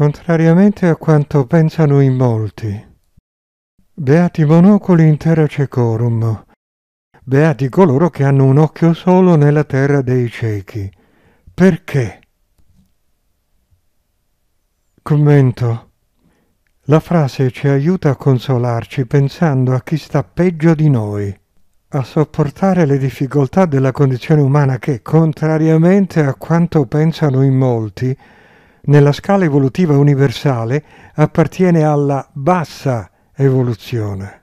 contrariamente a quanto pensano in molti. Beati monocoli in terra cecorum, beati coloro che hanno un occhio solo nella terra dei ciechi. Perché? Commento. La frase ci aiuta a consolarci pensando a chi sta peggio di noi, a sopportare le difficoltà della condizione umana che, contrariamente a quanto pensano in molti, nella scala evolutiva universale appartiene alla bassa evoluzione.